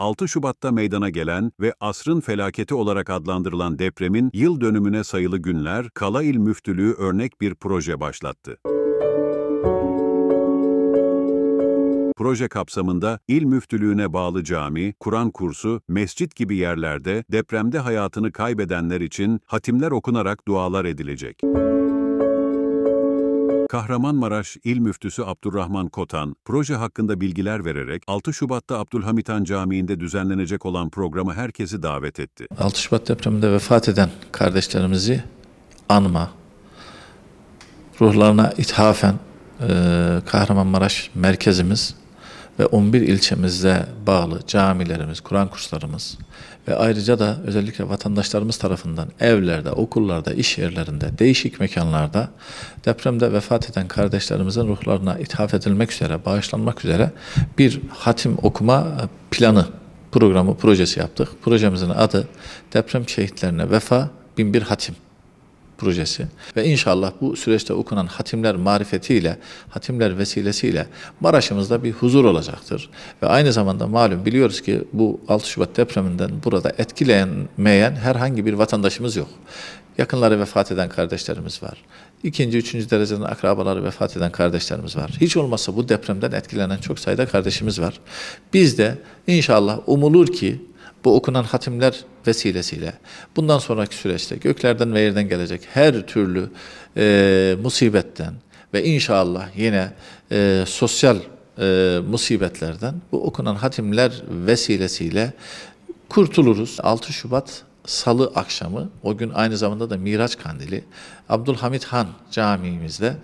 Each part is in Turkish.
6 Şubat'ta meydana gelen ve asrın felaketi olarak adlandırılan depremin yıl dönümüne sayılı günler Kala İl Müftülüğü örnek bir proje başlattı. proje kapsamında il müftülüğüne bağlı cami, Kur'an kursu, mescit gibi yerlerde depremde hayatını kaybedenler için hatimler okunarak dualar edilecek. Kahramanmaraş İl Müftüsü Abdurrahman Kotan, proje hakkında bilgiler vererek 6 Şubat'ta Abdülhamit Han Camii'nde düzenlenecek olan programı herkesi davet etti. 6 Şubat depreminde vefat eden kardeşlerimizi anma, ruhlarına ithafen e, Kahramanmaraş merkezimiz ve 11 ilçemizde bağlı camilerimiz, Kur'an kurslarımız ve ayrıca da özellikle vatandaşlarımız tarafından evlerde, okullarda, iş yerlerinde, değişik mekanlarda depremde vefat eden kardeşlerimizin ruhlarına ithaf edilmek üzere, bağışlanmak üzere bir hatim okuma planı, programı, projesi yaptık. Projemizin adı Deprem Şehitlerine Vefa bin bir Hatim projesi ve inşallah bu süreçte okunan hatimler marifetiyle, hatimler vesilesiyle Maraş'ımızda bir huzur olacaktır. Ve aynı zamanda malum biliyoruz ki bu 6 Şubat depreminden burada etkilenmeyen herhangi bir vatandaşımız yok. Yakınları vefat eden kardeşlerimiz var. İkinci, üçüncü dereceden akrabaları vefat eden kardeşlerimiz var. Hiç olmazsa bu depremden etkilenen çok sayıda kardeşimiz var. Biz de inşallah umulur ki bu okunan hatimler vesilesiyle bundan sonraki süreçte göklerden ve yerden gelecek her türlü e, musibetten ve inşallah yine e, sosyal e, musibetlerden bu okunan hatimler vesilesiyle kurtuluruz. 6 Şubat Salı akşamı o gün aynı zamanda da Miraç Kandili Abdülhamit Han Camimizde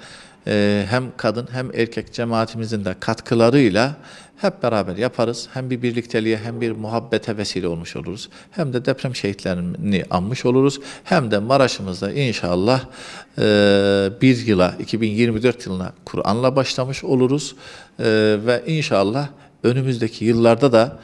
ee, hem kadın hem erkek cemaatimizin de katkılarıyla hep beraber yaparız. Hem bir birlikteliğe hem bir muhabbete vesile olmuş oluruz. Hem de deprem şehitlerini anmış oluruz. Hem de Maraş'ımızda inşallah e, bir yıla 2024 yılına Kur'an'la başlamış oluruz. E, ve inşallah önümüzdeki yıllarda da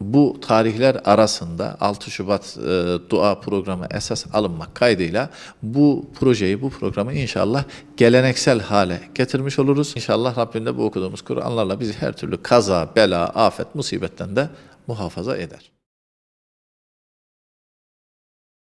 bu tarihler arasında 6 Şubat e, dua programı esas alınmak kaydıyla bu projeyi, bu programı inşallah geleneksel hale getirmiş oluruz. İnşallah Rabbim de bu okuduğumuz Kur'anlarla bizi her türlü kaza, bela, afet, musibetten de muhafaza eder.